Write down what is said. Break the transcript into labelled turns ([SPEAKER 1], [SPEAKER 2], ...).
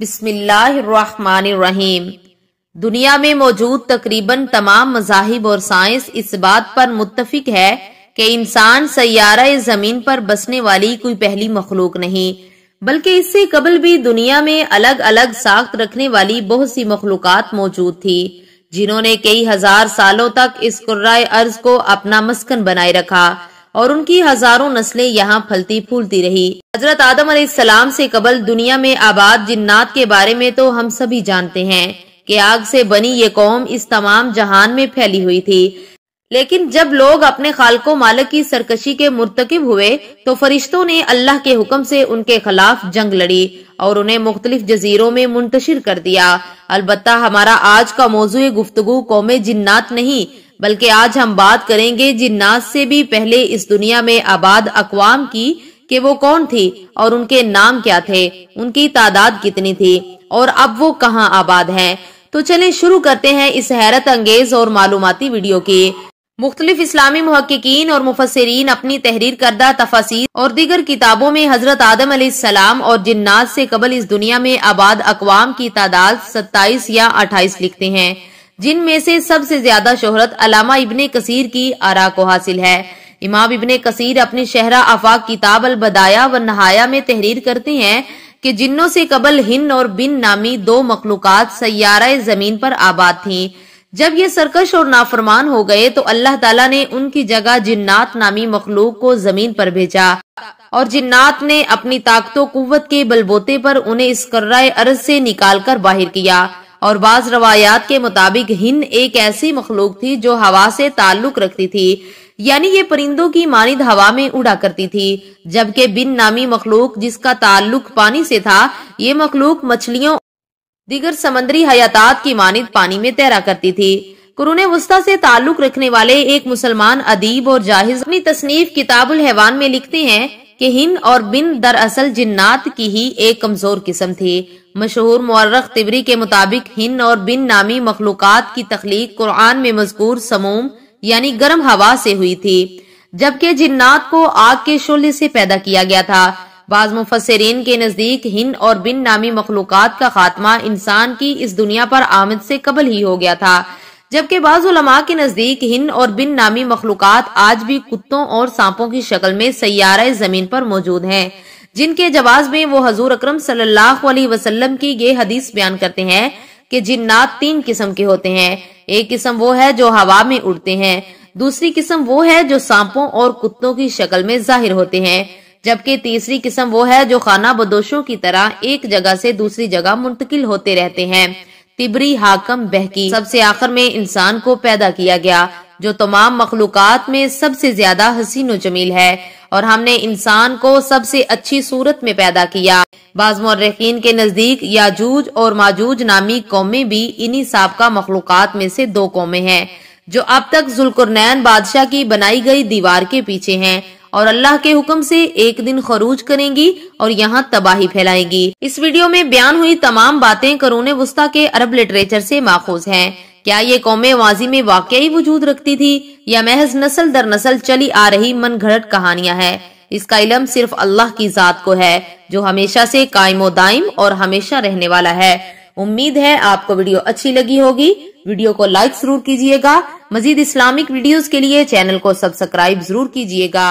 [SPEAKER 1] बिस्मिल्लाहिर्रहमानिर्रहीम दुनिया में मौजूद तकरीबन तमाम मजाहिब और साइंस इस बात पर मुतफिक है कि इंसान सयारा जमीन पर बसने वाली कोई पहली मखलूक नहीं बल्कि इससे कबल भी दुनिया में अलग अलग साख्त रखने वाली बहुत सी मखलूक मौजूद थी जिन्होंने कई हजार सालों तक इस कुर्रा अर्ज को अपना मस्कन बनाए रखा और उनकी हजारों नस्लें यहाँ फलती फूलती रही हजरत आदम सलाम से कबल दुनिया में आबाद जिन्नात के बारे में तो हम सभी जानते हैं कि आग से बनी ये कौम इस तमाम जहान में फैली हुई थी लेकिन जब लोग अपने खालको मालक की सरकशी के मुर्तकब हुए तो फरिश्तों ने अल्लाह के हुक्म से उनके खिलाफ जंग लड़ी और उन्हें मुख्तलिफ जजीरों में मुंतशिर कर दिया अलबत् हमारा आज का मौजू गुफ्तगु कौम जिन्नात नहीं बल्कि आज हम बात करेंगे जिन्नात से भी पहले इस दुनिया में आबाद अकवाम की कि वो कौन थी और उनके नाम क्या थे उनकी तादाद कितनी थी और अब वो कहाँ आबाद हैं तो चलें शुरू करते हैं इस हैरत अंगेज और मालूमती वीडियो की मुख्तलिफ इस्लामी महक्कीन और मुफसरीन अपनी तहरीर करदा तफासिर और दीगर किताबों में हजरत आदम सलाम और जिन्नात से कबल इस दुनिया में आबाद अकवाम की तादाद सत्ताईस या अट्ठाईस लिखते हैं जिनमें से सबसे ज्यादा शोहरत अलामा इबन कसीर की आरा को हासिल है इमाम इबन कसीर अपनी शहरा आफाक किताब अल बदाया व नहाया में तहरीर करते हैं कि जिन्नों से कबल हिन्न और बिन नामी दो मखलूक सयारा जमीन पर आबाद थी जब ये सरकश और नाफरमान हो गए तो अल्लाह ताला ने उनकी जगह जिन्नात नामी मखलूक को जमीन पर भेजा और जिन्नात ने अपनी ताकतों कुत के बलबोते पर उन्हें इस कर्रा अर्ज से निकाल कर बाहर किया और बाज रवायात के मुताबिक हिंद एक ऐसी मखलूक थी जो हवा से ताल्लुक रखती थी यानी ये परिंदों की मानद हवा में उड़ा करती थी जबकि बिन नामी मखलूक जिसका ताल्लुक पानी से था ये मखलूक मछलियों दिगर समंदरी हयात की मानद पानी में तैरा करती थी कुरुन वस्ता से ताल्लुक रखने वाले एक मुसलमान अदीब और जाहिज अपनी तसनीफ किताबुल हैवान में लिखते हैं कि हिन और बिन दरअसल जिन्नात की ही एक कमजोर किस्म थी मशहूर मर्रख तिबरी के मुताबिक हिन और बिन नामी मखलूक की तख्लीक कुरान में मजकूर समूम यानी गर्म हवा से हुई थी जबकि जिन्नात को आग के शोले से पैदा किया गया था बाज मुफसरीन के नजदीक हिन और बिन नामी मखलूक का खात्मा इंसान की इस दुनिया पर आमद से कबल ही हो गया था जबकि बाजुलमा के नजदीक हिन और बिन नामी मखलूक आज भी कुत्तों और सांपों की शक्ल में सैारा जमीन पर मौजूद हैं जिनके जवाब में वो हजूर अक्रम सलाम की ये हदीस बयान करते हैं कि जिन्नात तीन किस्म के होते हैं एक किस्म वो है जो हवा में उड़ते हैं दूसरी किस्म वो है जो सांपों और कुत्तों की शक्ल में जाहिर होते हैं जबकि तीसरी किस्म वो है जो खाना बदोशों की तरह एक जगह से दूसरी जगह मुंतकिल होते रहते हैं तिबरी हाकम बहकी सबसे आखिर में इंसान को पैदा किया गया जो तमाम मखलूक में सबसे ज्यादा हसीन जमील है और हमने इंसान को सबसे अच्छी सूरत में पैदा किया बाज मौरखीन के नजदीक याजूज और माजूज नामी कौमे भी इन्हीं सबका मखलूक में से दो कौमे हैं जो अब तक जुलकुरनैन बादशाह की बनाई गई दीवार के पीछे हैं और अल्लाह के हुक्म से एक दिन खरूज करेंगी और यहाँ तबाही फैलाएंगी इस वीडियो में बयान हुई तमाम बातें करून वस्ता के अरब लिटरेचर से माखूज हैं क्या ये कौमे माजी में वाकई वजूद रखती थी या महज नसल दर नसल चली आ रही मन घड़ट कहानियाँ है इसका इलम सिर्फ अल्लाह की जात को है जो हमेशा से कायमो दायम और हमेशा रहने वाला है उम्मीद है आपको वीडियो अच्छी लगी होगी वीडियो को लाइक जरूर कीजिएगा मजीद इस्लामिक वीडियोस के लिए चैनल को सब्सक्राइब जरूर कीजिएगा